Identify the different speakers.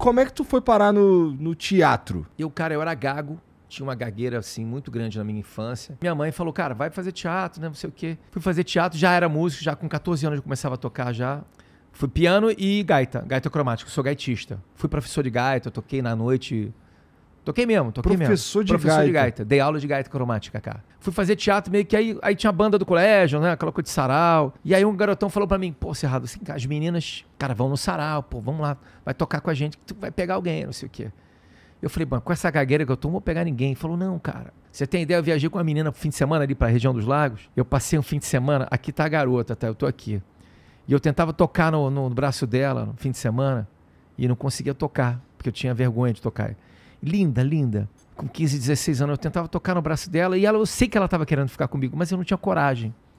Speaker 1: como é que tu foi parar no, no teatro?
Speaker 2: Eu, cara, eu era gago. Tinha uma gagueira, assim, muito grande na minha infância. Minha mãe falou, cara, vai fazer teatro, né? Não sei o quê. Fui fazer teatro, já era músico, já com 14 anos eu começava a tocar já. Fui piano e gaita, gaita cromática. Sou gaitista. Fui professor de gaita, toquei na noite Toquei mesmo, toquei Professor mesmo. De Professor gaita. de gaita. Dei aula de gaita cromática, cara. Fui fazer teatro meio que aí, aí tinha a banda do colégio, né? Aquela coisa de sarau. E aí um garotão falou para mim, pô, Serrado, assim, as meninas, cara, vão no sarau, pô, vamos lá. Vai tocar com a gente que tu vai pegar alguém, não sei o quê. Eu falei, mano, com essa gagueira que eu tô, não vou pegar ninguém. Ele falou, não, cara. Você tem ideia? Eu viajei com uma menina no fim de semana ali pra região dos lagos. Eu passei um fim de semana, aqui tá a garota, tá? Eu tô aqui. E eu tentava tocar no, no braço dela no fim de semana e não conseguia tocar, porque eu tinha vergonha de tocar linda, linda, com 15, 16 anos, eu tentava tocar no braço dela e ela, eu sei que ela estava querendo ficar comigo, mas eu não tinha coragem.